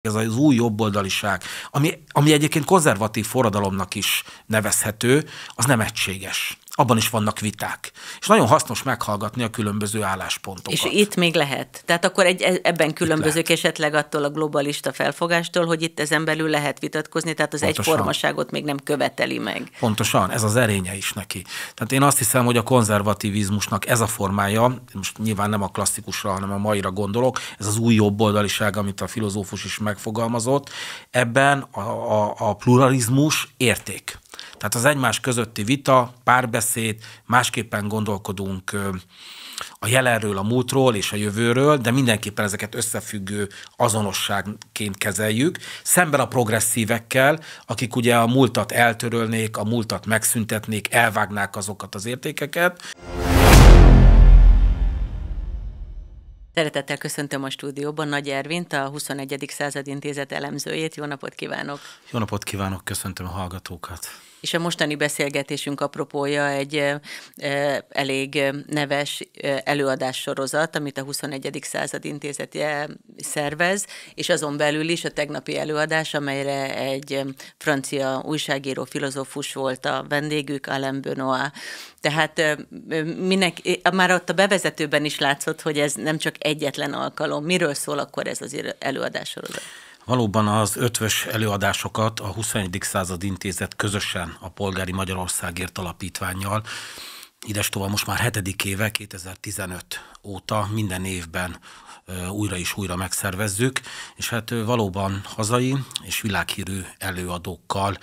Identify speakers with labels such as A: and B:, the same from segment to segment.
A: ez az új jobboldaliság, ami, ami egyébként konzervatív forradalomnak is nevezhető, az nem egységes abban is vannak viták. És nagyon hasznos meghallgatni a különböző álláspontokat. És
B: itt még lehet. Tehát akkor egy, e, ebben különbözők esetleg attól a globalista felfogástól, hogy itt ezen belül lehet vitatkozni, tehát az Pontosan. egyformaságot még nem követeli meg.
A: Pontosan, ez az erénye is neki. Tehát én azt hiszem, hogy a konzervativizmusnak ez a formája, most nyilván nem a klasszikusra, hanem a maira gondolok, ez az új jobboldaliság, amit a filozófus is megfogalmazott, ebben a, a, a pluralizmus érték. Tehát az egymás közötti vita, párbeszéd, másképpen gondolkodunk a jelenről, a múltról és a jövőről, de mindenképpen ezeket összefüggő azonosságként kezeljük, szemben a progresszívekkel, akik ugye a múltat eltörölnék, a múltat megszüntetnék, elvágnák azokat az értékeket.
B: Szeretettel köszöntöm a stúdióban Nagy Ervint, a 21. század intézet elemzőjét. Jó napot kívánok!
A: Jó napot kívánok, köszöntöm a hallgatókat!
B: És a mostani beszélgetésünk apropója egy elég neves előadássorozat, amit a 21. század intézetje szervez, és azon belül is a tegnapi előadás, amelyre egy francia újságíró, filozófus volt a vendégük, Alain Benoit. Tehát minek, már ott a bevezetőben is látszott, hogy ez nem csak egyetlen alkalom. Miről szól akkor ez az előadássorozat?
A: Valóban az ötvös előadásokat a 21. század intézet közösen a Polgári Magyarországért Alapítványjal, ides tovább most már hetedik éve, 2015 óta minden évben újra és újra megszervezzük, és hát valóban hazai és világhírű előadókkal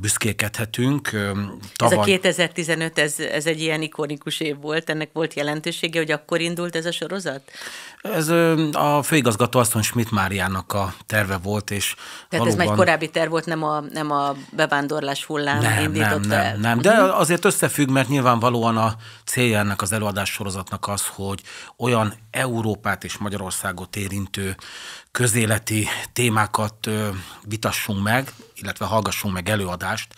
A: büszkélkedhetünk. Tavaly... Ez a
B: 2015, ez, ez egy ilyen ikonikus év volt, ennek volt jelentősége, hogy akkor indult ez a sorozat?
A: Ez a főigazgató Aston Schmidt Máriának a terve volt, és Tehát valóban... ez már egy korábbi
B: terv volt, nem a, nem a bevándorlás hullám nem, indította nem, nem, el. nem, de mhm.
A: azért összefügg, mert nyilvánvalóan a célja ennek az előadás sorozatnak az, hogy olyan Európát és Magyarországot érintő közéleti témákat vitassunk meg, illetve hallgassunk meg előadást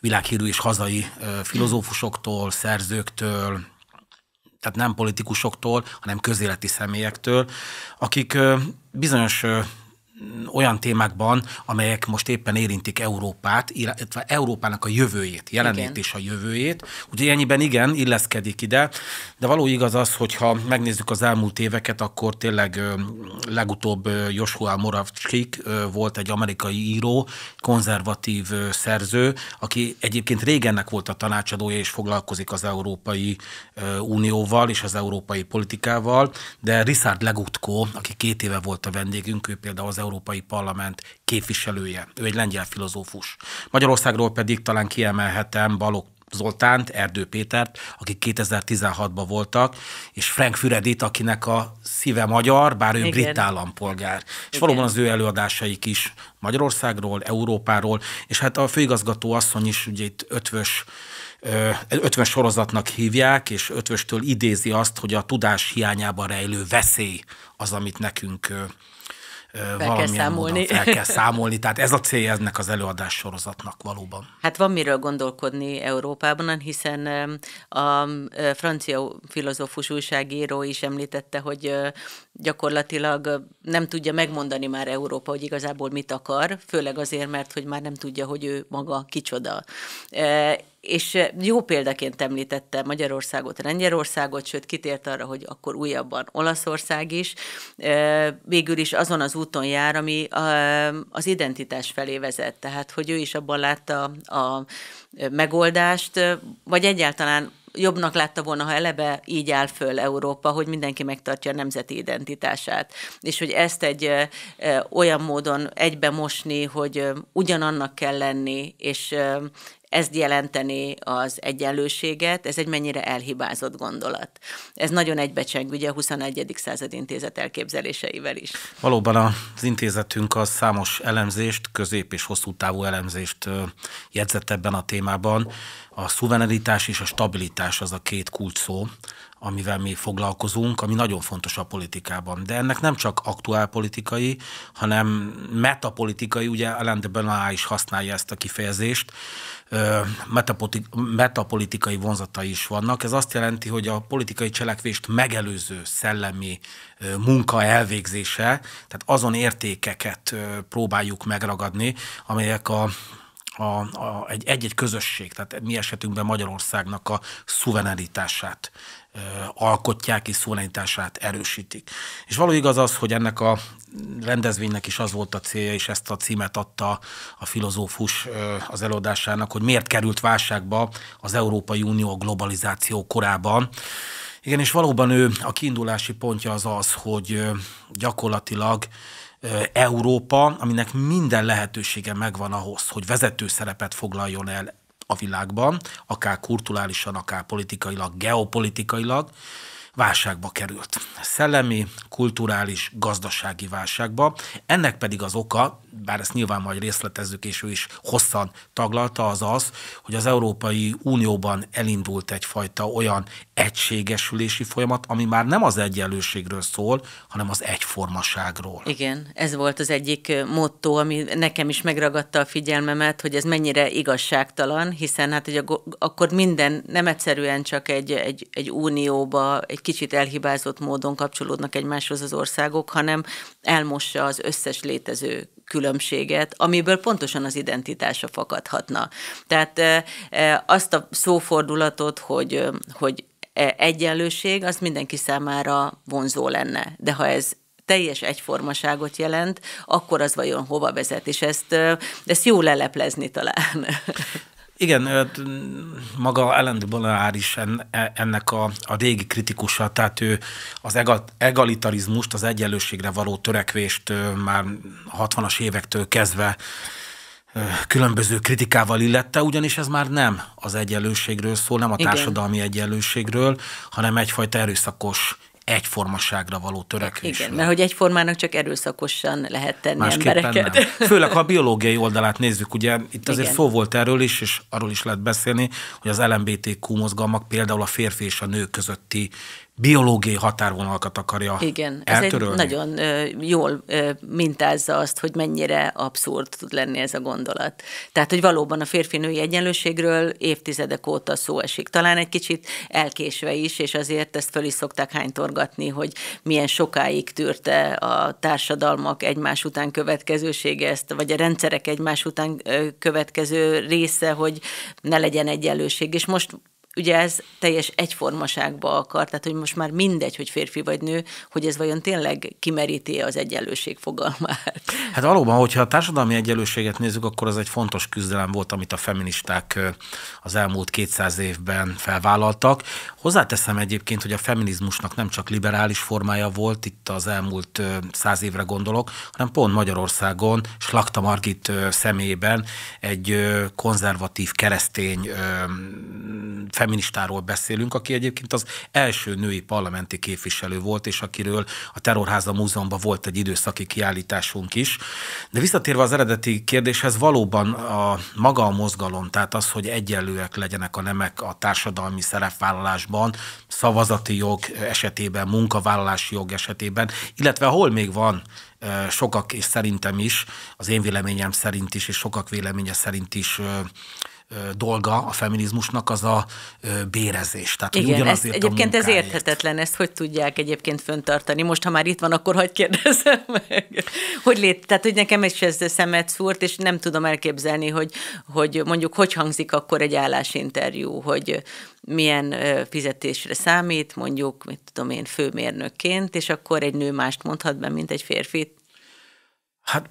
A: világhírű és hazai filozófusoktól, szerzőktől, tehát nem politikusoktól, hanem közéleti személyektől, akik bizonyos olyan témákban, amelyek most éppen érintik Európát, illetve Európának a jövőjét, jelenét és a jövőjét. Ugye ennyiben igen, illeszkedik ide, de való igaz az, hogyha megnézzük az elmúlt éveket, akkor tényleg legutóbb Joshua Moravcsik volt egy amerikai író, konzervatív szerző, aki egyébként régennek volt a tanácsadója, és foglalkozik az Európai Unióval és az európai politikával, de Richard Legutko, aki két éve volt a vendégünk, ő például az Európai Parlament képviselője. Ő egy lengyel filozófus. Magyarországról pedig talán kiemelhetem Balog Zoltánt, Erdő Pétert, akik 2016-ban voltak, és Frank Füredit, akinek a szíve magyar, bár ő Igen. brit állampolgár. Igen. És valóban az ő előadásaik is Magyarországról, Európáról, és hát a főigazgató asszony is ugye itt ötvös ötvös sorozatnak hívják, és ötvöstől idézi azt, hogy a tudás hiányában rejlő veszély az, amit nekünk fel kell számolni. Módon fel kell számolni. Tehát ez a célja ennek az előadás sorozatnak valóban.
B: Hát van miről gondolkodni Európában, hiszen a francia filozófus újságíró is említette, hogy gyakorlatilag nem tudja megmondani már Európa, hogy igazából mit akar, főleg azért, mert hogy már nem tudja, hogy ő maga kicsoda és eh, jó példaként említette Magyarországot, Lengyelországot, sőt kitért arra, hogy akkor újabban Olaszország is, eh, végül is azon az úton jár, ami eh, az identitás felé vezet, tehát hogy ő is abban látta a megoldást, vagy egyáltalán jobbnak látta volna, ha eleve így áll föl Európa, hogy mindenki megtartja a nemzeti identitását. És hogy ezt egy olyan módon egybe mosni, hogy ugyanannak kell lenni, és ez jelenteni az egyenlőséget, ez egy mennyire elhibázott gondolat. Ez nagyon egybecseng ugye a 21. század intézet elképzeléseivel is.
A: Valóban az intézetünk az számos elemzést, közép és hosszú távú elemzést jegyzett ebben a témában. A szuverenitás és a stabilitás az a két kulcs szó, amivel mi foglalkozunk, ami nagyon fontos a politikában. De ennek nem csak aktuál politikai, hanem metapolitikai, ugye Alain de Benoit is használja ezt a kifejezést, metapolitikai vonzatai is vannak. Ez azt jelenti, hogy a politikai cselekvést megelőző szellemi munka elvégzése, tehát azon értékeket próbáljuk megragadni, amelyek a a, a, egy, egy-egy közösség, tehát mi esetünkben Magyarországnak a szuverenitását alkotják és szuverenitását erősítik. És való igaz az, hogy ennek a rendezvénynek is az volt a célja, és ezt a címet adta a filozófus az előadásának, hogy miért került válságba az Európai Unió globalizáció korában. Igen, és valóban ő a kiindulási pontja az az, hogy gyakorlatilag Európa, aminek minden lehetősége megvan ahhoz, hogy vezető szerepet foglaljon el a világban, akár kulturálisan, akár politikailag, geopolitikailag, válságba került. Szellemi, kulturális, gazdasági válságba. Ennek pedig az oka, bár ezt nyilván majd részletezzük, és ő is hosszan taglalta, az az, hogy az Európai Unióban elindult egyfajta olyan egységesülési folyamat, ami már nem az egyenlőségről szól, hanem az egyformaságról.
B: Igen, ez volt az egyik motto, ami nekem is megragadta a figyelmemet, hogy ez mennyire igazságtalan, hiszen hát hogy akkor minden nem egyszerűen csak egy, egy, egy unióba, egy kicsit elhibázott módon kapcsolódnak egymáshoz az országok, hanem elmossa az összes létező különbséget, amiből pontosan az identitása fakadhatna. Tehát e, e, azt a szófordulatot, hogy, hogy e, egyenlőség, az mindenki számára vonzó lenne. De ha ez teljes egyformaságot jelent, akkor az vajon hova vezet, és ezt, ezt jó leleplezni talán.
A: Igen, maga Ellen de is e, ennek a, a régi kritikusa, tehát ő az egalitarizmust, az egyenlőségre való törekvést már 60-as évektől kezdve különböző kritikával illette, ugyanis ez már nem az egyenlőségről szól, nem a társadalmi Igen. egyenlőségről, hanem egyfajta erőszakos egyformaságra való törekvés. Igen,
B: mert hogy egyformának csak erőszakosan lehet tenni Másképpen embereket.
A: Nem. Főleg, ha a biológiai oldalát nézzük, ugye itt azért Igen. szó volt erről is, és arról is lehet beszélni, hogy az LMBTQ mozgalmak például a férfi és a nő közötti biológiai határvonalakat akarja Igen, eltörölni. ez egy
B: nagyon jól mintázza azt, hogy mennyire abszurd tud lenni ez a gondolat. Tehát, hogy valóban a férfi-női egyenlőségről évtizedek óta szó esik. Talán egy kicsit elkésve is, és azért ezt föl is szokták hánytorgatni, hogy milyen sokáig tűrte a társadalmak egymás után következősége ezt, vagy a rendszerek egymás után következő része, hogy ne legyen egyenlőség. És most ugye ez teljes egyformaságba akar, tehát hogy most már mindegy, hogy férfi vagy nő, hogy ez vajon tényleg kimeríti az egyenlőség fogalmát.
A: Hát valóban, hogyha a társadalmi egyenlőséget nézzük, akkor az egy fontos küzdelem volt, amit a feministák az elmúlt 200 évben felvállaltak. Hozzáteszem egyébként, hogy a feminizmusnak nem csak liberális formája volt, itt az elmúlt száz évre gondolok, hanem pont Magyarországon Slakta Margit személyében egy konzervatív keresztény feministáról beszélünk, aki egyébként az első női parlamenti képviselő volt, és akiről a Terrorháza Múzeumban volt egy időszaki kiállításunk is. De visszatérve az eredeti kérdéshez, valóban a maga a mozgalom, tehát az, hogy egyenlőek legyenek a nemek a társadalmi szerepvállalásban, szavazati jog esetében, munkavállalási jog esetében, illetve hol még van sokak, és szerintem is, az én véleményem szerint is, és sokak véleménye szerint is dolga a feminizmusnak az a bérezés. Tehát, Igen, ezt, egyébként
B: ez érthetetlen, ezt hogy tudják egyébként föntartani. Most, ha már itt van, akkor hagyd kérdezem meg. Hogy lét, tehát, hogy nekem is ez szemet szúrt, és nem tudom elképzelni, hogy, hogy mondjuk hogy hangzik akkor egy állásinterjú, hogy milyen fizetésre számít, mondjuk, mit tudom én, főmérnökként, és akkor egy nő mást mondhat be, mint egy férfi
A: Hát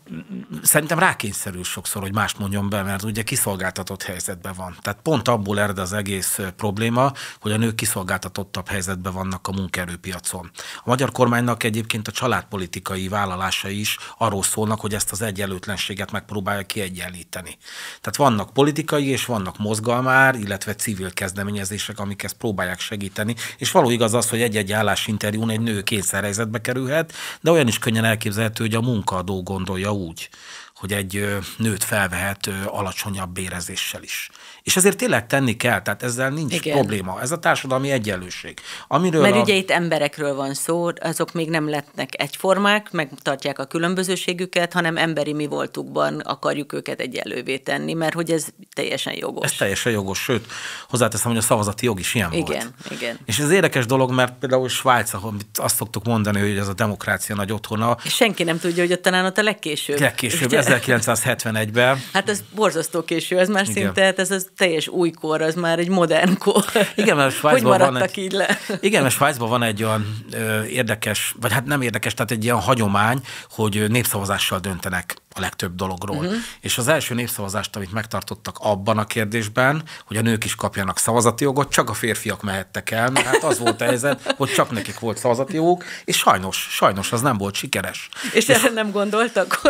A: szerintem rákényszerül sokszor, hogy más mondjon be, mert ugye kiszolgáltatott helyzetben van. Tehát pont abból ered az egész probléma, hogy a nők kiszolgáltatottabb helyzetben vannak a munkaerőpiacon. A magyar kormánynak egyébként a családpolitikai vállalása is arról szólnak, hogy ezt az egyenlőtlenséget megpróbálja kiegyenlíteni. Tehát vannak politikai és vannak mozgalmár, illetve civil kezdeményezések, amik ezt próbálják segíteni, és való igaz az, hogy egy-egy állásinterjún egy nő kényszerhelyzetbe kerülhet, de olyan is könnyen elképzelhető, hogy a munkaadó gondolja úgy, hogy egy nőt felvehet alacsonyabb bérezéssel is. És ezért tényleg tenni kell, tehát ezzel nincs Igen. probléma. Ez a társadalmi egyenlőség. Amiről Mert a... ugye
B: itt emberekről van szó, azok még nem lettek egyformák, megtartják a különbözőségüket, hanem emberi mi voltukban akarjuk őket egyenlővé tenni, mert hogy ez teljesen jogos. Ez
A: teljesen jogos, sőt, hozzáteszem, hogy a szavazati jog is ilyen igen, volt. Igen, igen. És ez érdekes dolog, mert például Svájc, ahol azt szoktuk mondani, hogy ez a demokrácia nagy otthona.
B: És senki nem tudja, hogy ott talán ott a legkésőbb. Legkésőbb,
A: 1971-ben.
B: Hát ez borzasztó késő, ez már igen. szinte, hát ez az teljes újkor, az már egy modern kor.
A: Igen, mert Svájcban van egy, így le? Igen, mert Svájcban van egy olyan ö, érdekes, vagy hát nem érdekes, tehát egy ilyen hagyomány, hogy népszavazással döntenek a legtöbb dologról. Uh-huh. És az első népszavazást, amit megtartottak abban a kérdésben, hogy a nők is kapjanak szavazati jogot, csak a férfiak mehettek el, mert hát az volt a helyzet, hogy csak nekik volt szavazati jog, és sajnos, sajnos az nem volt sikeres. És, és
B: nem gondoltak?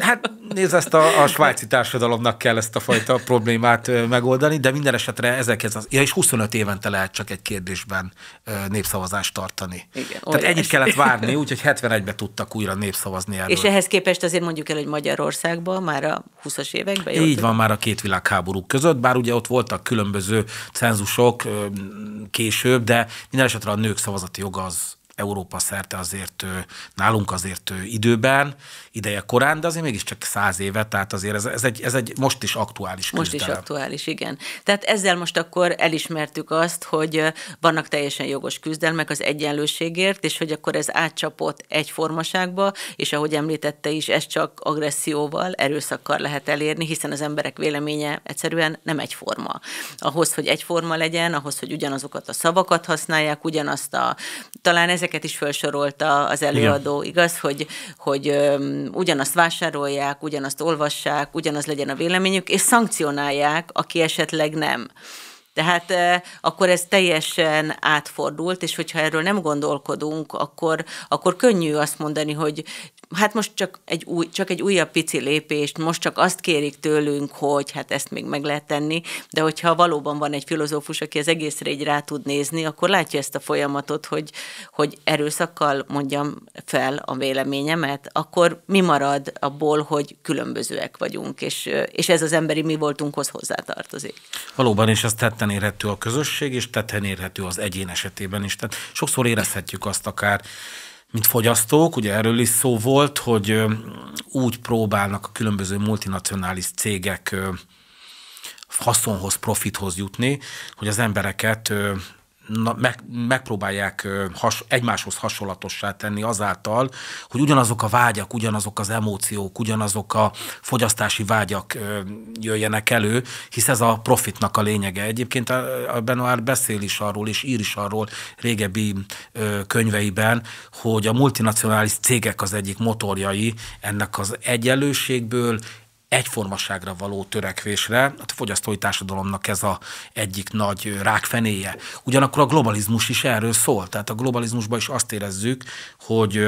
A: hát nézd, ezt a, a svájci társadalomnak kell ezt a fajta problémát problémát megoldani, de minden esetre ezekhez az, ja, és 25 évente lehet csak egy kérdésben népszavazást tartani. Igen, Tehát ennyit kellett várni, úgyhogy 71-ben tudtak újra népszavazni erről. És
B: ehhez képest azért mondjuk el, hogy Magyarországban már a 20-as években. Így van,
A: már a két világháború között, bár ugye ott voltak különböző cenzusok később, de minden esetre a nők szavazati joga az Európa szerte azért nálunk azért időben, ideje korán, de azért mégiscsak száz éve, tehát azért ez, ez, egy, ez egy most is aktuális Most küzdelem. is
B: aktuális, igen. Tehát ezzel most akkor elismertük azt, hogy vannak teljesen jogos küzdelmek az egyenlőségért, és hogy akkor ez átcsapott egyformaságba, és ahogy említette is, ez csak agresszióval, erőszakkal lehet elérni, hiszen az emberek véleménye egyszerűen nem egyforma. Ahhoz, hogy egyforma legyen, ahhoz, hogy ugyanazokat a szavakat használják, ugyanazt a, talán ez ezeket is felsorolta az előadó, Igen. igaz, hogy, hogy öm, ugyanazt vásárolják, ugyanazt olvassák, ugyanaz legyen a véleményük, és szankcionálják, aki esetleg nem. Tehát eh, akkor ez teljesen átfordult, és hogyha erről nem gondolkodunk, akkor, akkor könnyű azt mondani, hogy hát most csak egy, új, csak egy újabb pici lépést, most csak azt kérik tőlünk, hogy hát ezt még meg lehet tenni, de hogyha valóban van egy filozófus, aki az egészre így rá tud nézni, akkor látja ezt a folyamatot, hogy, hogy erőszakkal mondjam fel a véleményemet, akkor mi marad abból, hogy különbözőek vagyunk, és, és ez az emberi mi voltunkhoz hozzátartozik.
A: Valóban, és ez tetten érhető a közösség, és tetten érhető az egyén esetében is. Tehát sokszor érezhetjük azt akár, mint fogyasztók, ugye erről is szó volt, hogy úgy próbálnak a különböző multinacionális cégek haszonhoz, profithoz jutni, hogy az embereket na, meg, megpróbálják has, egymáshoz hasonlatossá tenni azáltal, hogy ugyanazok a vágyak, ugyanazok az emóciók, ugyanazok a fogyasztási vágyak jöjjenek elő, hisz ez a profitnak a lényege. Egyébként a Benoár beszél is arról, és ír is arról régebbi könyveiben, hogy a multinacionális cégek az egyik motorjai ennek az egyenlőségből, egyformaságra való törekvésre. Hát a fogyasztói társadalomnak ez a egyik nagy rákfenéje. Ugyanakkor a globalizmus is erről szól. Tehát a globalizmusban is azt érezzük, hogy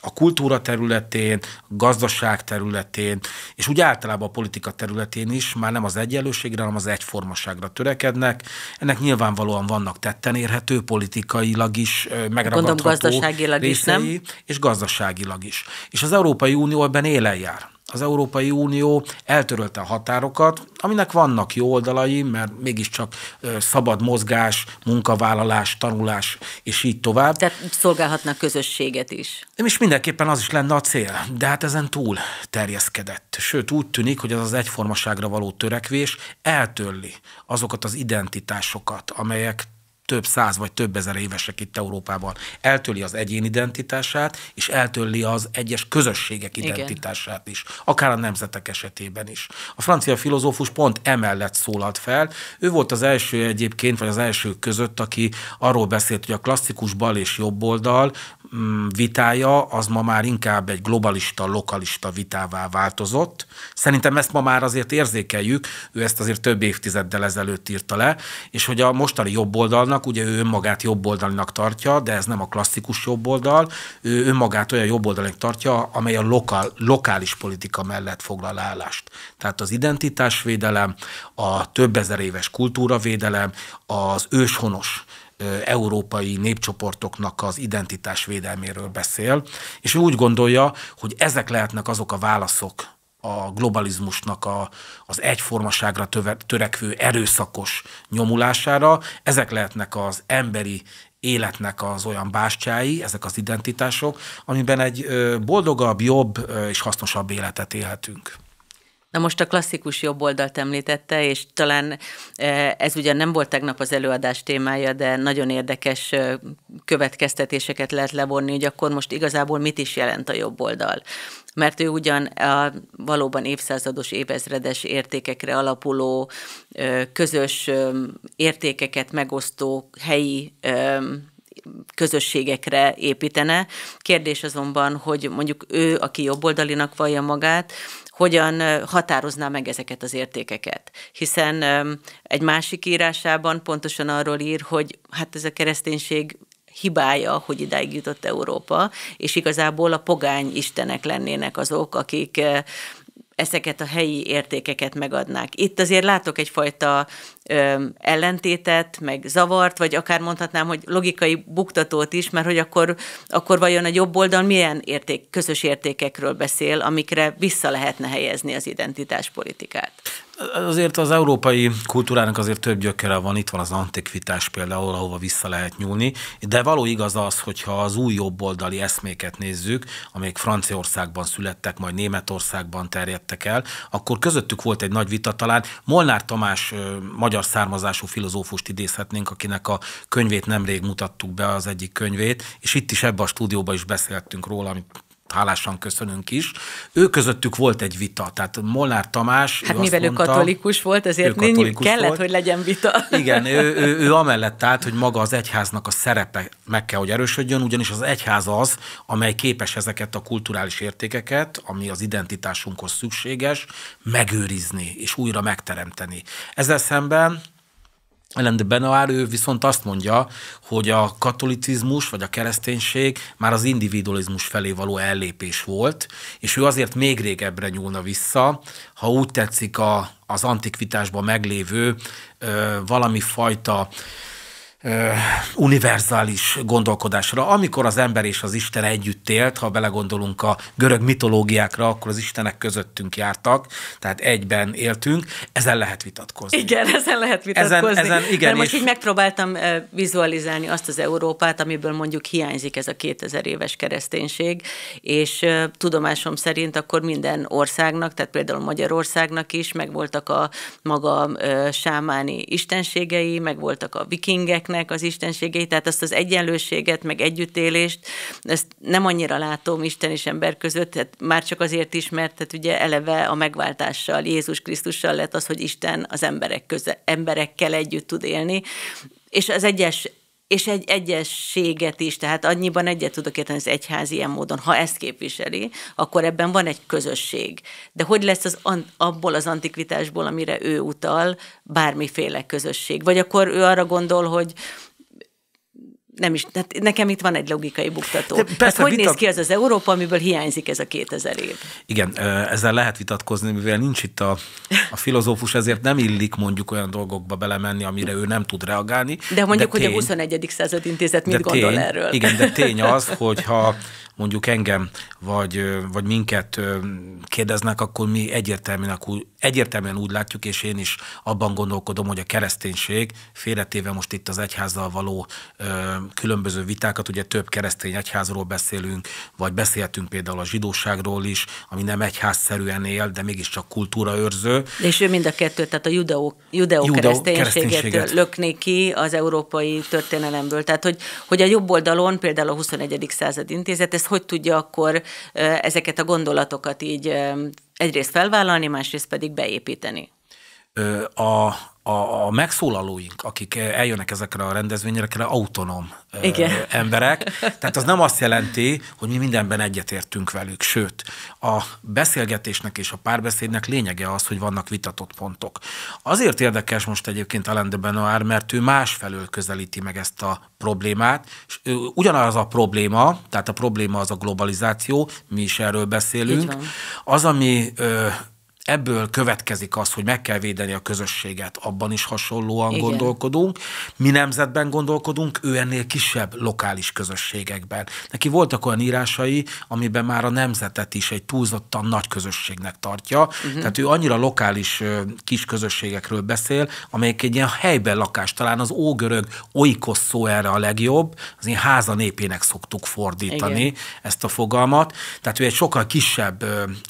A: a kultúra területén, a gazdaság területén, és úgy általában a politika területén is már nem az egyenlőségre, hanem az egyformaságra törekednek. Ennek nyilvánvalóan vannak tetten érhető, politikailag is megragadható Gondolom gazdaságilag részei, is, nem? és gazdaságilag is. És az Európai Unió ebben élen jár az Európai Unió eltörölte a határokat, aminek vannak jó oldalai, mert mégiscsak szabad mozgás, munkavállalás, tanulás, és így tovább. Tehát szolgálhatnak közösséget is. És mindenképpen az is lenne a cél, de hát ezen túl terjeszkedett. Sőt, úgy tűnik, hogy az az egyformaságra való törekvés eltörli azokat az identitásokat, amelyek több száz vagy több ezer évesek itt Európában. Eltöli az egyén identitását, és eltöli az egyes közösségek identitását Igen. is, akár a nemzetek esetében is. A francia filozófus pont emellett szólalt fel. Ő volt az első egyébként, vagy az első között, aki arról beszélt, hogy a klasszikus bal és jobb oldal mm, vitája az ma már inkább egy globalista, lokalista vitává változott. Szerintem ezt ma már azért érzékeljük, ő ezt azért több évtizeddel ezelőtt írta le, és hogy a mostani jobb oldalnak jobboldalnak, ugye ő önmagát jobboldalnak tartja, de ez nem a klasszikus jobboldal, ő önmagát olyan jobboldalnak tartja, amely a lokal lokális politika mellett foglal állást. Tehát az identitásvédelem, a több ezer éves kultúravédelem, az őshonos európai népcsoportoknak az identitás védelméről beszél, és ő úgy gondolja, hogy ezek lehetnek azok a válaszok, a globalizmusnak a, az egyformaságra töve, törekvő erőszakos nyomulására. Ezek lehetnek az emberi életnek az olyan bástyái, ezek az identitások, amiben egy boldogabb, jobb és hasznosabb életet élhetünk.
B: Na most a klasszikus jobb oldalt említette, és talán e, ez ugyan nem volt tegnap az előadás témája, de nagyon érdekes e, következtetéseket lehet levonni, hogy akkor most igazából mit is jelent a jobb oldal. Mert ő ugyan a valóban évszázados, évezredes értékekre alapuló, e, közös értékeket megosztó helyi közösségekre építene. Kérdés azonban, hogy mondjuk ő, aki jobboldalinak vallja magát, hogyan határozná meg ezeket az értékeket. Hiszen egy másik írásában pontosan arról ír, hogy hát ez a kereszténység hibája, hogy idáig jutott Európa, és igazából a pogány istenek lennének azok, akik ezeket a helyi értékeket megadnák. Itt azért látok egyfajta ö, ellentétet, meg zavart, vagy akár mondhatnám, hogy logikai buktatót is, mert hogy akkor, akkor vajon a jobb oldal milyen érték, közös értékekről beszél, amikre vissza lehetne helyezni az identitáspolitikát.
A: Azért az európai kultúrának azért több gyökere van, itt van az antikvitás például, ahova vissza lehet nyúlni, de való igaz az, hogyha az új jobboldali eszméket nézzük, amelyek Franciaországban születtek, majd Németországban terjedtek el, akkor közöttük volt egy nagy vita talán. Molnár Tamás magyar származású filozófust idézhetnénk, akinek a könyvét nemrég mutattuk be, az egyik könyvét, és itt is ebbe a stúdióba is beszéltünk róla, amit hálásan köszönünk is. Ő közöttük volt egy vita, tehát Molnár Tamás... Hát mivel mondta, ő katolikus
B: volt, ezért katolikus kellett, volt. hogy legyen vita. Igen, ő, ő, ő
A: amellett állt, hogy maga az egyháznak a szerepe meg kell, hogy erősödjön, ugyanis az egyház az, amely képes ezeket a kulturális értékeket, ami az identitásunkhoz szükséges, megőrizni és újra megteremteni. Ezzel szemben ellenben Benoár, ő viszont azt mondja, hogy a katolicizmus vagy a kereszténység már az individualizmus felé való ellépés volt, és ő azért még régebbre nyúlna vissza, ha úgy tetszik a, az antikvitásban meglévő ö, valami fajta univerzális gondolkodásra. Amikor az ember és az Isten együtt élt, ha belegondolunk a görög mitológiákra, akkor az Istenek közöttünk jártak, tehát egyben éltünk, ezen lehet vitatkozni. Igen, ezen
B: lehet vitatkozni. Ezen, ezen, igen, Mert most és... így megpróbáltam vizualizálni azt az Európát, amiből mondjuk hiányzik ez a 2000 éves kereszténység, és tudomásom szerint akkor minden országnak, tehát például Magyarországnak is megvoltak a maga sámáni istenségei, megvoltak a vikingek, embereknek az istenségeit, tehát azt az egyenlőséget, meg együttélést, ezt nem annyira látom Isten és ember között, tehát már csak azért is, mert tehát ugye eleve a megváltással, Jézus Krisztussal lett az, hogy Isten az emberek köze, emberekkel együtt tud élni, és az egyes és egy egyességet is, tehát annyiban egyet tudok érteni, az egyház ilyen módon, ha ezt képviseli, akkor ebben van egy közösség. De hogy lesz az, abból az antikvitásból, amire ő utal, bármiféle közösség? Vagy akkor ő arra gondol, hogy, nem is, tehát nekem itt van egy logikai buktató. De persze, tehát hogy vitat... néz ki ez az Európa, amiből hiányzik ez a 2000 év?
A: Igen, ezzel lehet vitatkozni, mivel nincs itt a, a filozófus, ezért nem illik mondjuk olyan dolgokba belemenni, amire ő nem tud reagálni. De mondjuk, de tény, hogy a
B: 21. század intézet mit gondol tény, erről? Igen, de tény az,
A: hogyha mondjuk engem, vagy, vagy minket kérdeznek, akkor mi egyértelműen, egyértelműen úgy látjuk, és én is abban gondolkodom, hogy a kereszténység, félretéve most itt az egyházzal való különböző vitákat, ugye több keresztény egyházról beszélünk, vagy beszéltünk például a zsidóságról is, ami nem egyházszerűen él, de mégiscsak kultúraőrző.
B: És ő mind a kettőt, tehát a judeó, judeó-kereszténységet lökné ki az európai történelemből. Tehát, hogy, hogy a jobb oldalon, például a 21. század intézet, ez hogy tudja akkor ezeket a gondolatokat így egyrészt felvállalni, másrészt pedig beépíteni
A: a, a, a megszólalóink, akik eljönnek ezekre a rendezvényekre, autonóm Igen. emberek. Tehát az nem azt jelenti, hogy mi mindenben egyetértünk velük, sőt, a beszélgetésnek és a párbeszédnek lényege az, hogy vannak vitatott pontok. Azért érdekes most egyébként Alain de Benoir, mert ő másfelől közelíti meg ezt a problémát. És ugyanaz a probléma, tehát a probléma az a globalizáció, mi is erről beszélünk. Az, ami ebből következik az, hogy meg kell védeni a közösséget, abban is hasonlóan Igen. gondolkodunk. Mi nemzetben gondolkodunk, ő ennél kisebb lokális közösségekben. Neki voltak olyan írásai, amiben már a nemzetet is egy túlzottan nagy közösségnek tartja. Uh-huh. Tehát ő annyira lokális kis közösségekről beszél, amelyek egy ilyen helyben lakás, talán az ógörög oikos szó erre a legjobb, az én háza népének szoktuk fordítani Igen. ezt a fogalmat. Tehát ő egy sokkal kisebb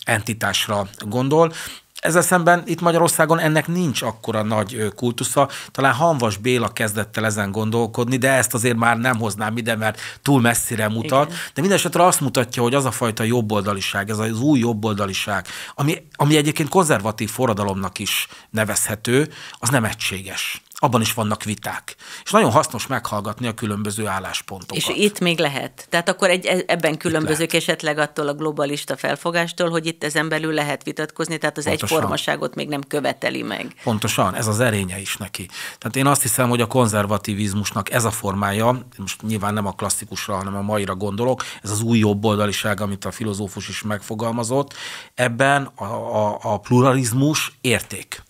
A: entitásra gondol, ezzel szemben itt Magyarországon ennek nincs akkora nagy kultusza. Talán Hanvas Béla kezdett el ezen gondolkodni, de ezt azért már nem hoznám ide, mert túl messzire mutat. Igen. De minden esetre azt mutatja, hogy az a fajta jobboldaliság, ez az új jobboldaliság, ami, ami egyébként konzervatív forradalomnak is nevezhető, az nem egységes abban is vannak viták. És nagyon hasznos meghallgatni a különböző álláspontokat. És
B: itt még lehet. Tehát akkor egy, e, ebben különbözők esetleg attól a globalista felfogástól, hogy itt ezen belül lehet vitatkozni, tehát az Pontosan. egyformaságot még nem követeli meg.
A: Pontosan, ez az erénye is neki. Tehát én azt hiszem, hogy a konzervativizmusnak ez a formája, most nyilván nem a klasszikusra, hanem a maira gondolok, ez az új jobboldaliság, amit a filozófus is megfogalmazott, ebben a, a, a pluralizmus érték.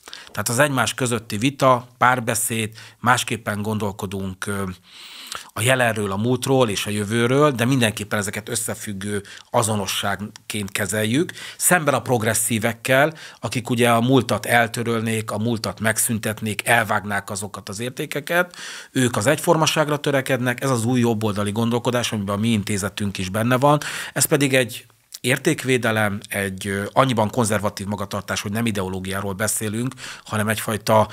A: Tehát az egymás közötti vita, párbeszéd, másképpen gondolkodunk a jelenről, a múltról és a jövőről, de mindenképpen ezeket összefüggő azonosságként kezeljük, szemben a progresszívekkel, akik ugye a múltat eltörölnék, a múltat megszüntetnék, elvágnák azokat az értékeket, ők az egyformaságra törekednek, ez az új jobboldali gondolkodás, amiben a mi intézetünk is benne van, ez pedig egy értékvédelem, egy annyiban konzervatív magatartás, hogy nem ideológiáról beszélünk, hanem egyfajta,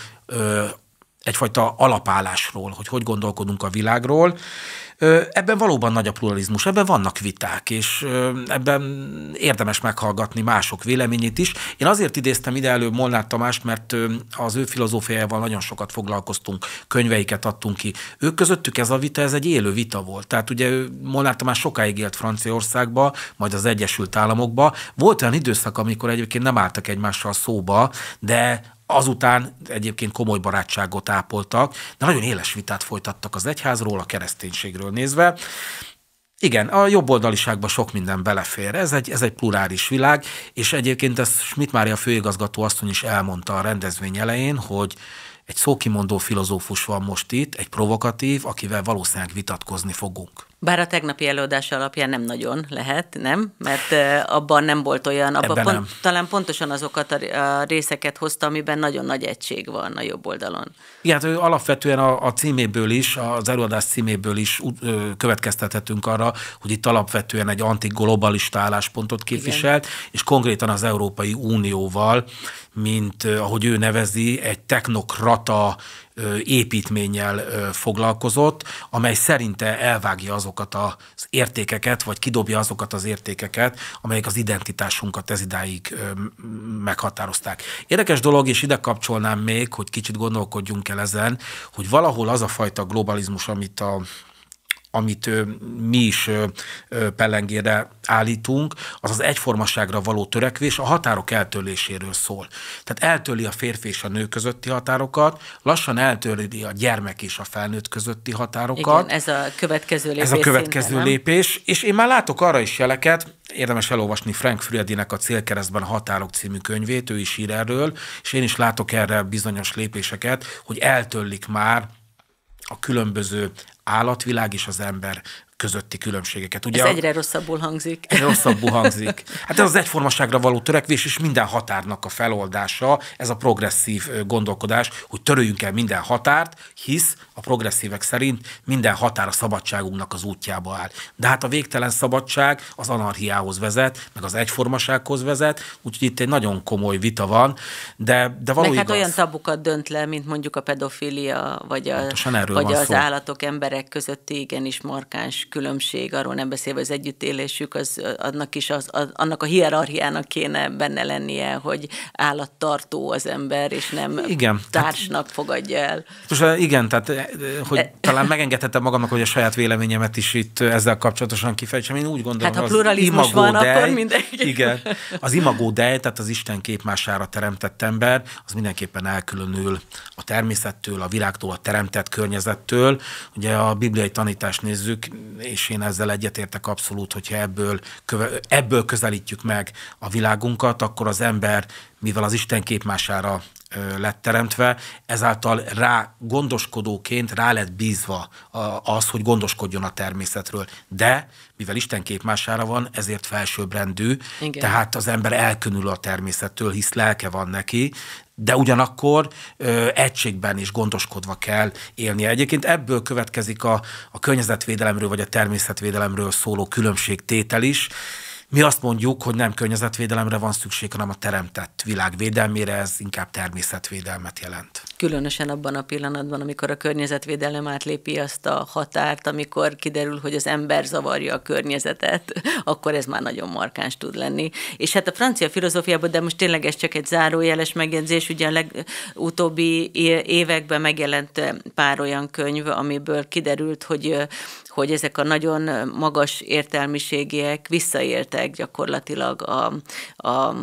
A: egyfajta alapállásról, hogy hogy gondolkodunk a világról, Ebben valóban nagy a pluralizmus, ebben vannak viták, és ebben érdemes meghallgatni mások véleményét is. Én azért idéztem ide elő Molnár Tamást, mert az ő filozófiájával nagyon sokat foglalkoztunk, könyveiket adtunk ki. Ők közöttük ez a vita, ez egy élő vita volt. Tehát ugye Molnár Tamás sokáig élt Franciaországba, majd az Egyesült Államokba. Volt olyan időszak, amikor egyébként nem álltak egymással szóba, de Azután egyébként komoly barátságot ápoltak, de nagyon éles vitát folytattak az egyházról, a kereszténységről nézve. Igen, a jobboldaliságban sok minden belefér. Ez egy, ez egy plurális világ, és egyébként ezt Schmidt Mária főigazgató asszony is elmondta a rendezvény elején, hogy egy szókimondó filozófus van most itt, egy provokatív, akivel valószínűleg vitatkozni fogunk.
B: Bár a tegnapi előadás alapján nem nagyon lehet, nem? Mert abban nem volt olyan, abban pont, nem. talán pontosan azokat a részeket hozta, amiben nagyon nagy egység van a jobb oldalon.
A: Igen, hát alapvetően a, a címéből is, az előadás címéből is ö, következtethetünk arra, hogy itt alapvetően egy antiglobalista álláspontot képviselt, Igen. és konkrétan az Európai Unióval, mint ahogy ő nevezi, egy technokrata építménnyel foglalkozott, amely szerinte elvágja azokat az értékeket, vagy kidobja azokat az értékeket, amelyek az identitásunkat ez idáig meghatározták. Érdekes dolog, és ide kapcsolnám még, hogy kicsit gondolkodjunk el ezen, hogy valahol az a fajta globalizmus, amit a amit mi is pellengére állítunk, az az egyformaságra való törekvés a határok eltörléséről szól. Tehát eltöli a férfi és a nő közötti határokat, lassan eltöli a gyermek és a felnőtt közötti határokat. Igen,
B: ez a következő lépés. Ez a következő szinten,
A: lépés, és én már látok arra is jeleket, érdemes elolvasni Frank Friedinek a Célkeresztben a Határok című könyvét, ő is ír erről, és én is látok erre bizonyos lépéseket, hogy eltöllik már a különböző állatvilág és az ember közötti különbségeket. Ugye ez egyre
B: rosszabbul hangzik. Egyre rosszabbul hangzik. Hát ez az
A: egyformaságra való törekvés és minden határnak a feloldása, ez a progresszív gondolkodás, hogy töröljünk el minden határt, hisz a progresszívek szerint minden határ a szabadságunknak az útjába áll. De hát a végtelen szabadság az anarchiához vezet, meg az egyformasághoz vezet, úgyhogy itt egy nagyon komoly vita van, de, de valójában. Meg hát olyan
B: tabukat dönt le, mint mondjuk a pedofília, vagy, a, vagy az szó. állatok, emberek közötti igenis markáns különbség, arról nem beszélve az együttélésük, az, annak is az, az, annak a hierarchiának kéne benne lennie, hogy állattartó az ember, és nem igen, társnak tehát, fogadja el.
A: Most, hát igen, tehát hogy de... talán megengedhetem magamnak, hogy a saját véleményemet is itt ezzel kapcsolatosan kifejtsem. Én úgy gondolom, hát, ha pluralizmus az imagó van, dej, akkor mindenki. Igen, az imagó dej, tehát az Isten képmására teremtett ember, az mindenképpen elkülönül a természettől, a világtól, a teremtett környezettől. Ugye a bibliai tanítást nézzük, és én ezzel egyetértek abszolút, hogyha ebből, köve, ebből közelítjük meg a világunkat, akkor az ember mivel az Isten képmására lett teremtve, ezáltal rá gondoskodóként rá lett bízva az, hogy gondoskodjon a természetről. De, mivel Isten képmására van, ezért felsőbbrendű, Igen. tehát az ember elkönül a természettől, hisz lelke van neki, de ugyanakkor ö, egységben is gondoskodva kell élnie. Egyébként ebből következik a, a környezetvédelemről vagy a természetvédelemről szóló különbségtétel is, mi azt mondjuk, hogy nem környezetvédelemre van szükség, hanem a teremtett világ védelmére, ez inkább természetvédelmet jelent.
B: Különösen abban a pillanatban, amikor a környezetvédelem átlépi azt a határt, amikor kiderül, hogy az ember zavarja a környezetet, akkor ez már nagyon markáns tud lenni. És hát a francia filozófiában, de most tényleg ez csak egy zárójeles megjegyzés, ugye a legutóbbi években megjelent pár olyan könyv, amiből kiderült, hogy, hogy ezek a nagyon magas értelmiségiek visszaért éltek gyakorlatilag a, a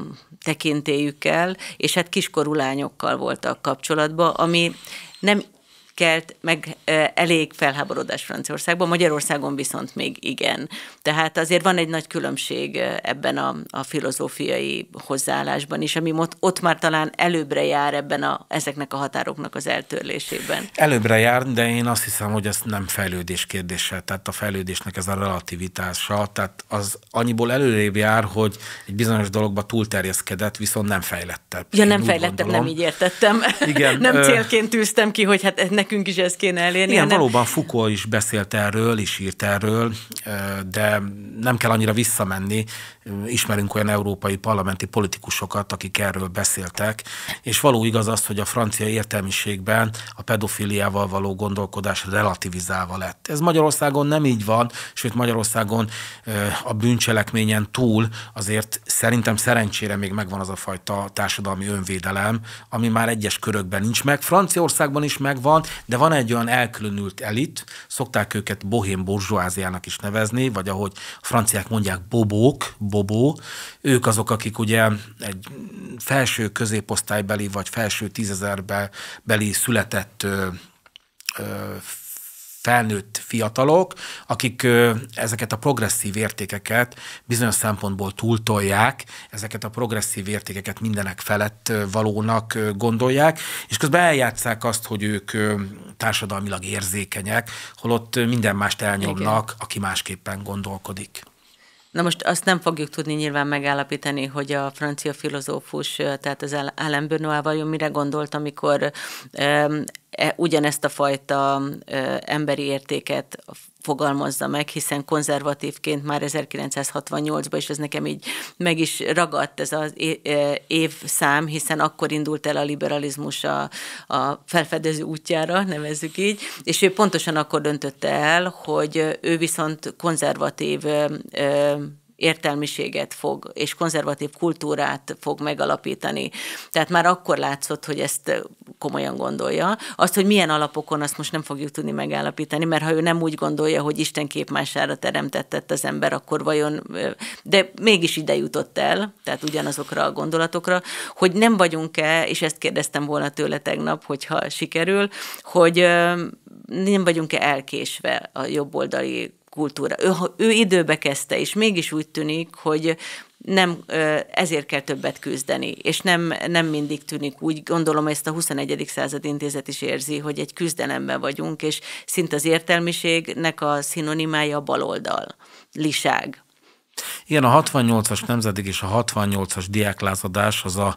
B: tekintélyükkel, és hát kiskorú lányokkal voltak kapcsolatban, ami nem kelt meg elég felháborodás Franciaországban, Magyarországon viszont még igen. Tehát azért van egy nagy különbség ebben a, a filozófiai hozzáállásban is, ami ott, ott már talán előbbre jár ebben a, ezeknek a határoknak az eltörlésében.
A: Előbbre jár, de én azt hiszem, hogy ez nem fejlődés kérdése, tehát a fejlődésnek ez a relativitása, tehát az annyiból előrébb jár, hogy egy bizonyos dologba túlterjeszkedett, viszont nem fejlettebb. Ja, nem fejlettebb, nem így
B: értettem. Igen, nem célként tűztem ki, hogy hát ennek nekünk is ezt kéne elérni. Igen, hanem... valóban
A: Foucault is beszélt erről, is írt erről, de nem kell annyira visszamenni. Ismerünk olyan európai parlamenti politikusokat, akik erről beszéltek, és való igaz az, hogy a francia értelmiségben a pedofiliával való gondolkodás relativizálva lett. Ez Magyarországon nem így van, sőt Magyarországon a bűncselekményen túl azért szerintem szerencsére még megvan az a fajta társadalmi önvédelem, ami már egyes körökben nincs meg. Franciaországban is megvan, de van egy olyan elkülönült elit, szokták őket bohém bourgeoáziának is nevezni, vagy ahogy a franciák mondják, bobók, bobó, ők azok, akik ugye egy felső középosztálybeli vagy felső tízezerbeli született ö, ö, felnőtt fiatalok, akik ezeket a progresszív értékeket bizonyos szempontból túltolják, ezeket a progresszív értékeket mindenek felett valónak gondolják, és közben eljátszák azt, hogy ők társadalmilag érzékenyek, holott minden mást elnyomnak, Igen. aki másképpen gondolkodik.
B: Na most azt nem fogjuk tudni nyilván megállapítani, hogy a francia filozófus, tehát az Alain Benoit vajon mire gondolt, amikor E, ugyanezt a fajta emberi értéket fogalmazza meg, hiszen konzervatívként már 1968-ban, és ez nekem így meg is ragadt ez az e, évszám, hiszen akkor indult el a liberalizmus a, a felfedező útjára, nevezzük így, és ő pontosan akkor döntötte el, hogy ő viszont konzervatív értelmiséget fog, és konzervatív kultúrát fog megalapítani. Tehát már akkor látszott, hogy ezt komolyan gondolja. Azt, hogy milyen alapokon, azt most nem fogjuk tudni megállapítani, mert ha ő nem úgy gondolja, hogy Isten képmására teremtettett az ember, akkor vajon, de mégis ide jutott el, tehát ugyanazokra a gondolatokra, hogy nem vagyunk-e, és ezt kérdeztem volna tőle tegnap, hogyha sikerül, hogy nem vagyunk-e elkésve a jobboldali kultúra. Ő, ő időbe kezdte, és mégis úgy tűnik, hogy nem ezért kell többet küzdeni, és nem, nem mindig tűnik úgy, gondolom ezt a 21. század intézet is érzi, hogy egy küzdelemben vagyunk, és szint az értelmiségnek a szinonimája a baloldal, liság,
A: igen, a 68-as nemzedék és a 68-as diáklázadás az a,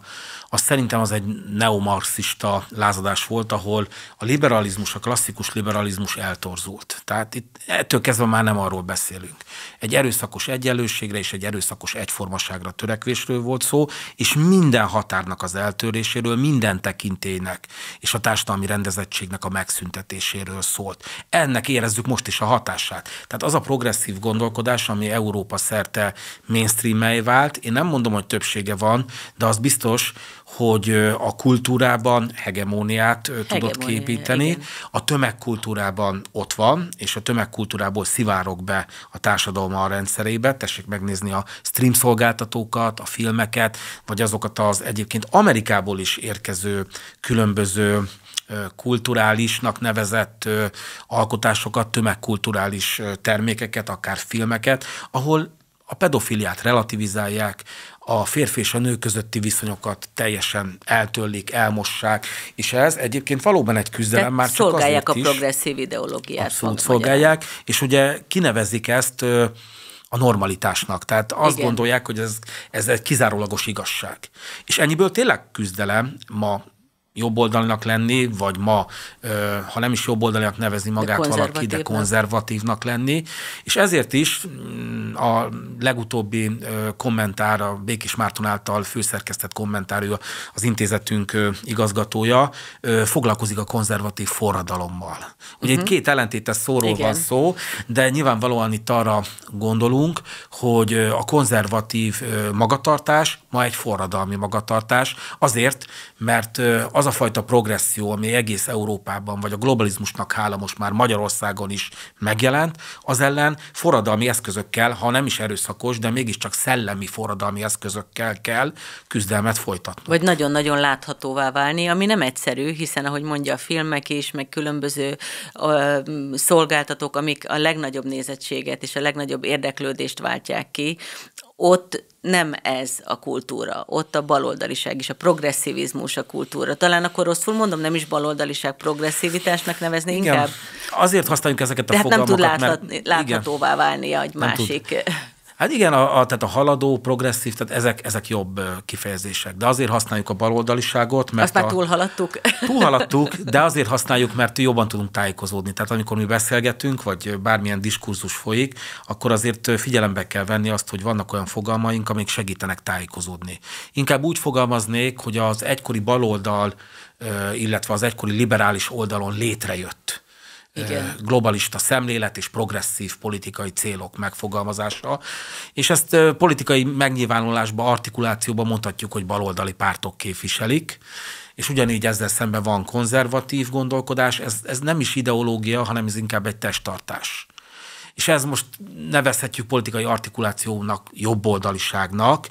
A: az szerintem az egy neomarxista lázadás volt, ahol a liberalizmus, a klasszikus liberalizmus eltorzult. Tehát itt ettől kezdve már nem arról beszélünk. Egy erőszakos egyenlőségre és egy erőszakos egyformaságra törekvésről volt szó, és minden határnak az eltöréséről, minden tekintének és a társadalmi rendezettségnek a megszüntetéséről szólt. Ennek érezzük most is a hatását. Tehát az a progresszív gondolkodás, ami Európa szerint világszerte mainstream vált. Én nem mondom, hogy többsége van, de az biztos, hogy a kultúrában hegemóniát Hegemónia, tudott képíteni. Igen. A tömegkultúrában ott van, és a tömegkultúrából szivárok be a társadalma a rendszerébe. Tessék megnézni a stream szolgáltatókat, a filmeket, vagy azokat az egyébként Amerikából is érkező különböző kulturálisnak nevezett alkotásokat, tömegkulturális termékeket, akár filmeket, ahol a pedofiliát relativizálják, a férfi és a nő közötti viszonyokat teljesen eltöllik, elmossák, és ez egyébként valóban egy küzdelem Te már csak szolgálják a
B: progresszív ideológiát. Abszolút
A: szolgálják, magyarán. és ugye kinevezik ezt a normalitásnak. Tehát azt Igen. gondolják, hogy ez, ez egy kizárólagos igazság. És ennyiből tényleg küzdelem ma jobboldalinak lenni, vagy ma, ha nem is jobboldalinak nevezni magát de valaki, de konzervatívnak lenni. És ezért is mm, a legutóbbi kommentár, a Békés Márton által főszerkesztett kommentár, ő az intézetünk igazgatója, foglalkozik a konzervatív forradalommal. Ugye uh-huh. itt mhm. két ellentétes szóról Igen. van szó, de nyilvánvalóan itt arra gondolunk, hogy a konzervatív magatartás ma egy forradalmi magatartás, azért, mert az az a fajta progresszió, ami egész Európában, vagy a globalizmusnak hála most már Magyarországon is megjelent, az ellen forradalmi eszközökkel, ha nem is erőszakos, de mégiscsak szellemi forradalmi eszközökkel kell küzdelmet folytatni.
B: Vagy nagyon-nagyon láthatóvá válni, ami nem egyszerű, hiszen ahogy mondja a filmek is, meg különböző ö, szolgáltatók, amik a legnagyobb nézettséget és a legnagyobb érdeklődést váltják ki, ott nem ez a kultúra. Ott a baloldaliság és a progresszivizmus a kultúra. Talán akkor rosszul mondom, nem is baloldaliság, progresszivitásnak nevezni igen. inkább.
A: Azért használjuk ezeket a De fogalmakat, hát nem tud láthat, mert... láthatóvá válni egy másik tud. Hát igen, a, a, tehát a haladó, progresszív, tehát ezek, ezek jobb kifejezések. De azért használjuk a baloldaliságot, mert... Azt már a,
B: túlhaladtuk. Túlhaladtuk,
A: de azért használjuk, mert jobban tudunk tájékozódni. Tehát amikor mi beszélgetünk, vagy bármilyen diskurzus folyik, akkor azért figyelembe kell venni azt, hogy vannak olyan fogalmaink, amik segítenek tájékozódni. Inkább úgy fogalmaznék, hogy az egykori baloldal, illetve az egykori liberális oldalon létrejött igen. Eh, globalista szemlélet és progresszív politikai célok megfogalmazása. És ezt eh, politikai megnyilvánulásba, artikulációba mondhatjuk, hogy baloldali pártok képviselik, és ugyanígy ezzel szemben van konzervatív gondolkodás, ez, ez nem is ideológia, hanem ez inkább egy testtartás. És ez most nevezhetjük politikai artikulációnak, jobboldaliságnak,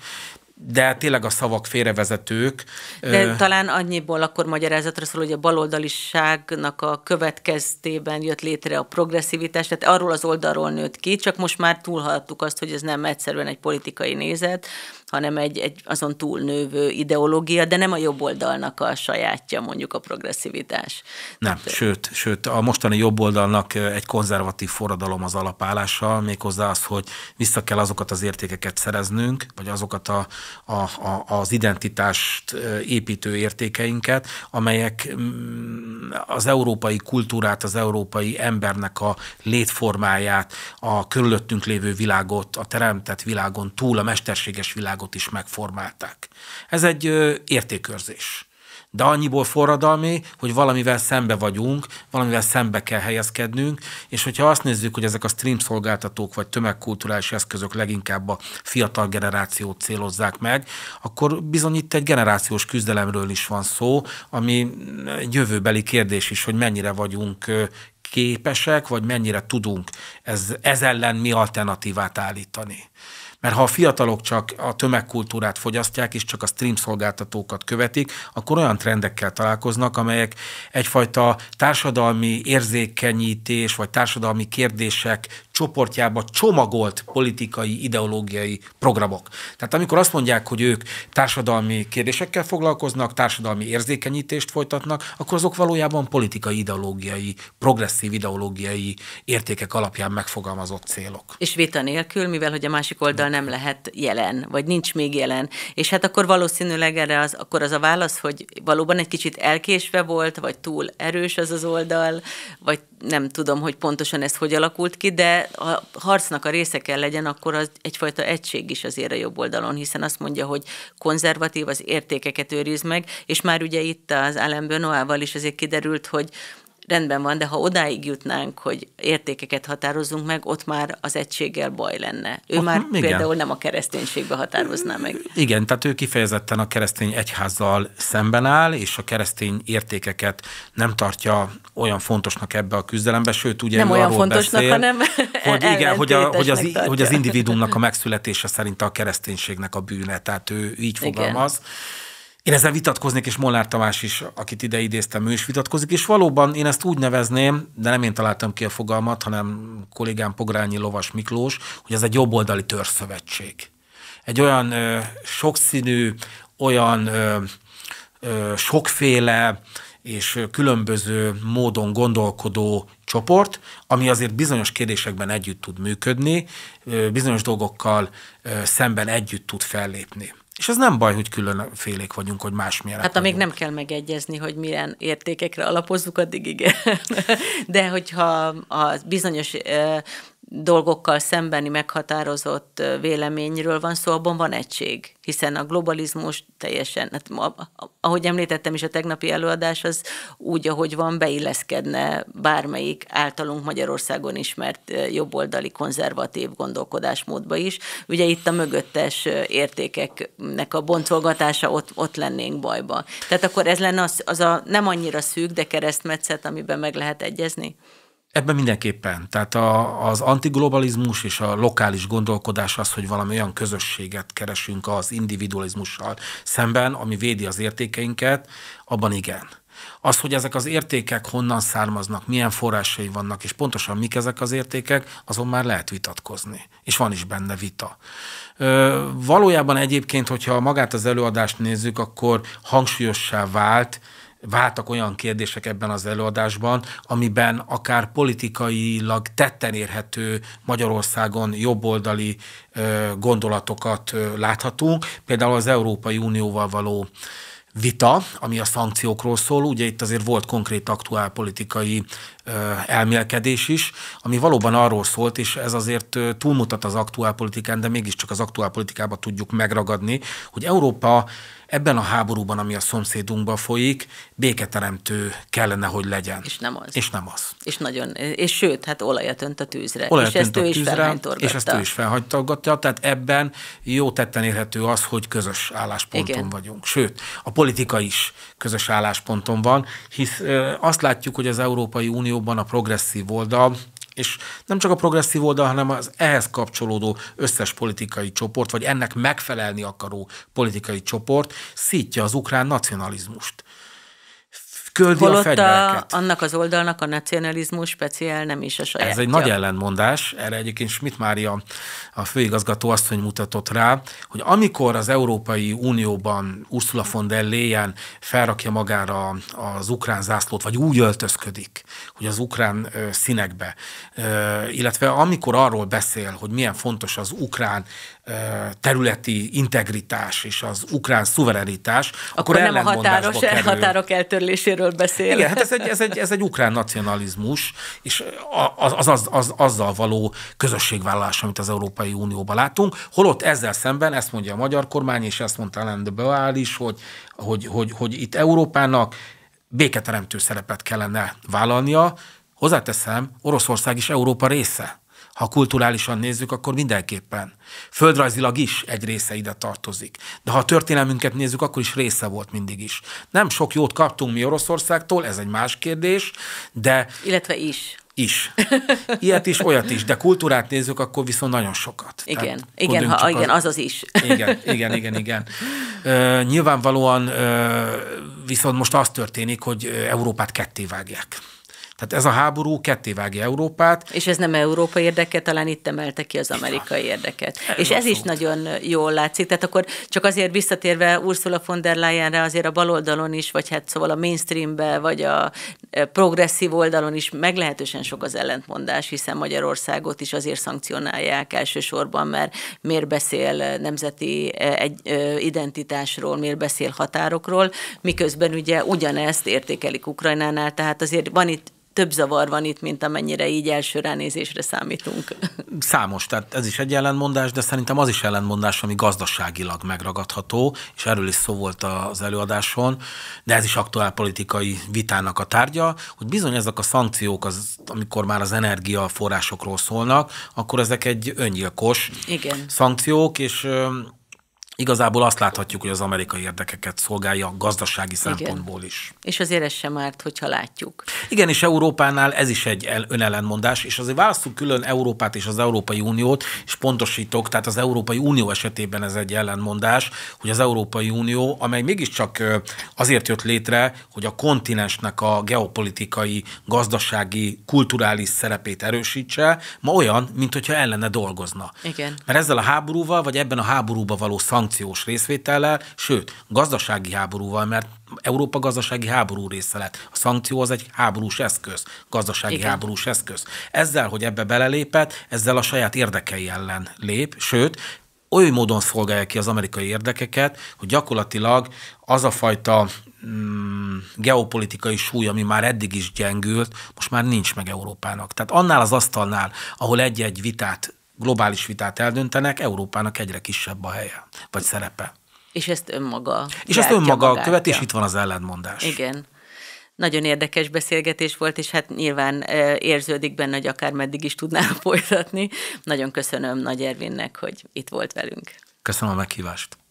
A: de tényleg a szavak félrevezetők. De
B: talán annyiból akkor magyarázatra szól, hogy a baloldaliságnak a következtében jött létre a progresszivitás, tehát arról az oldalról nőtt ki, csak most már túlhaladtuk azt, hogy ez nem egyszerűen egy politikai nézet, hanem egy, egy azon túlnővő ideológia, de nem a jobb oldalnak a sajátja mondjuk a progresszivitás.
A: Nem, Tehát, sőt, sőt, a mostani jobb oldalnak egy konzervatív forradalom az alapállása, méghozzá az, hogy vissza kell azokat az értékeket szereznünk, vagy azokat a, a, a, az identitást építő értékeinket, amelyek mm, az európai kultúrát, az európai embernek a létformáját, a körülöttünk lévő világot, a teremtett világon túl, a mesterséges világ világot is megformálták. Ez egy értékőrzés. De annyiból forradalmi, hogy valamivel szembe vagyunk, valamivel szembe kell helyezkednünk, és hogyha azt nézzük, hogy ezek a stream szolgáltatók vagy tömegkulturális eszközök leginkább a fiatal generációt célozzák meg, akkor bizony itt egy generációs küzdelemről is van szó, ami egy jövőbeli kérdés is, hogy mennyire vagyunk képesek, vagy mennyire tudunk ez, ez ellen mi alternatívát állítani. Mert ha a fiatalok csak a tömegkultúrát fogyasztják, és csak a stream szolgáltatókat követik, akkor olyan trendekkel találkoznak, amelyek egyfajta társadalmi érzékenyítés, vagy társadalmi kérdések csoportjába csomagolt politikai, ideológiai programok. Tehát amikor azt mondják, hogy ők társadalmi kérdésekkel foglalkoznak, társadalmi érzékenyítést folytatnak, akkor azok valójában politikai, ideológiai, progresszív ideológiai értékek alapján megfogalmazott célok.
B: És vita nélkül, mivel hogy a másik oldal nem lehet jelen, vagy nincs még jelen. És hát akkor valószínűleg erre az, akkor az a válasz, hogy valóban egy kicsit elkésve volt, vagy túl erős az az oldal, vagy nem tudom, hogy pontosan ez hogy alakult ki, de ha harcnak a része kell legyen, akkor az egyfajta egység is azért a jobb oldalon, hiszen azt mondja, hogy konzervatív, az értékeket őriz meg, és már ugye itt az Alain Benoit-val is azért kiderült, hogy rendben van, de ha odáig jutnánk, hogy értékeket határozunk meg, ott már az egységgel baj lenne. Ő ott, már igen. például nem a kereszténységbe határozná meg.
A: Igen, tehát ő kifejezetten a keresztény egyházzal szemben áll, és a keresztény értékeket nem tartja olyan fontosnak ebbe a küzdelembe, sőt ugye nem olyan fontosnak, beszél, hanem hogy, igen, hogy, a, hogy, az, tartja. hogy az individumnak a megszületése szerint a kereszténységnek a bűne, tehát ő így fogalmaz. Igen. Én ezzel vitatkoznék, és Molnár Tamás is, akit ide idéztem, ő is vitatkozik, és valóban én ezt úgy nevezném, de nem én találtam ki a fogalmat, hanem kollégám Pogrányi Lovas Miklós, hogy ez egy jobboldali törzszövetség. Egy olyan ö, sokszínű, olyan ö, ö, sokféle és különböző módon gondolkodó csoport, ami azért bizonyos kérdésekben együtt tud működni, bizonyos dolgokkal szemben együtt tud fellépni. És ez nem baj, hogy különfélék vagyunk, hogy másmilyen. Hát amíg
B: nem kell megegyezni, hogy milyen értékekre alapozzuk, addig igen. De hogyha a bizonyos dolgokkal szembeni meghatározott véleményről van szó, abban van egység, hiszen a globalizmus teljesen, hát, ahogy említettem is, a tegnapi előadás az úgy, ahogy van, beilleszkedne bármelyik általunk Magyarországon ismert jobboldali konzervatív gondolkodásmódba is. Ugye itt a mögöttes értékeknek a boncolgatása, ott, ott lennénk bajba. Tehát akkor ez lenne az, az a nem annyira szűk, de keresztmetszet, amiben meg lehet egyezni?
A: Ebben mindenképpen. Tehát a, az antiglobalizmus és a lokális gondolkodás az, hogy valami olyan közösséget keresünk az individualizmussal szemben, ami védi az értékeinket, abban igen. Az, hogy ezek az értékek honnan származnak, milyen forrásai vannak, és pontosan mik ezek az értékek, azon már lehet vitatkozni. És van is benne vita. Ö, valójában egyébként, hogyha magát az előadást nézzük, akkor hangsúlyossá vált, váltak olyan kérdések ebben az előadásban, amiben akár politikailag tetten érhető Magyarországon jobboldali gondolatokat láthatunk. Például az Európai Unióval való vita, ami a szankciókról szól. Ugye itt azért volt konkrét aktuál politikai elmélkedés is, ami valóban arról szólt, és ez azért túlmutat az aktuál politikán, de mégiscsak az aktuál politikába tudjuk megragadni, hogy Európa ebben a háborúban, ami a szomszédunkban folyik, béketeremtő kellene, hogy legyen. És nem az. És nem az.
B: És nagyon, és sőt, hát olajat önt a tűzre. Olajat és ezt ő is És ezt ő is
A: felhánytorgatja, tehát ebben jó tetten érhető az, hogy közös állásponton Igen. vagyunk. Sőt, a politika is közös állásponton van, hisz azt látjuk, hogy az Európai Unióban a progresszív oldal és nem csak a progresszív oldal, hanem az ehhez kapcsolódó összes politikai csoport, vagy ennek megfelelni akaró politikai csoport szítja az ukrán nacionalizmust küldi Holott a fegyvereket.
B: A, annak az oldalnak a nacionalizmus speciál nem is a saját. Ez egy nagy
A: ellentmondás, erre egyébként Schmidt Mária, a főigazgató azt hogy mutatott rá, hogy amikor az Európai Unióban Ursula von der Leyen felrakja magára az ukrán zászlót, vagy úgy öltözködik, hogy az ukrán színekbe, illetve amikor arról beszél, hogy milyen fontos az ukrán területi integritás és az ukrán szuverenitás, akkor, akkor nem a határos, kerül. határok
B: eltörléséről beszél. Igen, hát ez egy, ez egy,
A: ez egy ukrán nacionalizmus, és az, az, az, az, azzal való közösségvállalás, amit az Európai Unióban látunk, holott ezzel szemben ezt mondja a magyar kormány, és ezt mondta Alain de Beál is, hogy, hogy, hogy, hogy itt Európának béketeremtő szerepet kellene vállalnia, hozzáteszem, Oroszország is Európa része ha kulturálisan nézzük, akkor mindenképpen. Földrajzilag is egy része ide tartozik. De ha a történelmünket nézzük, akkor is része volt mindig is. Nem sok jót kaptunk mi Oroszországtól, ez egy más kérdés, de... Illetve is is. Ilyet is, olyat is, de kultúrát nézzük, akkor viszont nagyon sokat. Igen, Tehát, igen, ha, igen az, az az is. Igen, igen, igen, igen. Ö, nyilvánvalóan ö, viszont most az történik, hogy Európát ketté vágják. Tehát ez a háború kettévágja Európát.
B: És ez nem Európa érdeke, talán itt emelte ki az amerikai érdeket. Ez és ez is nagyon jól látszik. Tehát akkor csak azért visszatérve Ursula von der Leyenre, azért a baloldalon is, vagy hát szóval a mainstreambe, vagy a e, progresszív oldalon is meglehetősen sok az ellentmondás, hiszen Magyarországot is azért szankcionálják elsősorban, mert miért beszél nemzeti e, egy, e, identitásról, miért beszél határokról, miközben ugye ugyanezt értékelik Ukrajnánál, tehát azért van itt több zavar van itt, mint amennyire így első ránézésre számítunk.
A: Számos, tehát ez is egy ellentmondás, de szerintem az is ellentmondás, ami gazdaságilag megragadható, és erről is szó volt az előadáson, de ez is aktuál politikai vitának a tárgya, hogy bizony ezek a szankciók, az, amikor már az energiaforrásokról szólnak, akkor ezek egy öngyilkos Igen. szankciók, és igazából azt láthatjuk, hogy az amerikai érdekeket szolgálja gazdasági szempontból Igen. is.
B: És azért ez sem árt, hogyha látjuk.
A: Igen, és Európánál ez is egy önellenmondás, és azért választjuk külön Európát és az Európai Uniót, és pontosítok, tehát az Európai Unió esetében ez egy ellenmondás, hogy az Európai Unió, amely mégiscsak azért jött létre, hogy a kontinensnek a geopolitikai, gazdasági, kulturális szerepét erősítse, ma olyan, mint hogyha ellene dolgozna. Igen. Mert ezzel a háborúval, vagy ebben a háborúba való szang szankciós részvétellel, sőt, gazdasági háborúval, mert Európa gazdasági háború része lett. A szankció az egy háborús eszköz, gazdasági Igen. háborús eszköz. Ezzel, hogy ebbe belelépett, ezzel a saját érdekei ellen lép, sőt, oly módon szolgálja ki az amerikai érdekeket, hogy gyakorlatilag az a fajta mm, geopolitikai súly, ami már eddig is gyengült, most már nincs meg Európának. Tehát annál az asztalnál, ahol egy-egy vitát globális vitát eldöntenek, Európának egyre kisebb a helye, vagy szerepe.
B: És ezt önmaga. És ezt önmaga magátja. követ, és itt van az ellentmondás. Igen. Nagyon érdekes beszélgetés volt, és hát nyilván e, érződik benne, hogy akár meddig is tudnám folytatni. Nagyon köszönöm Nagy Ervinnek, hogy itt volt velünk.
A: Köszönöm a meghívást.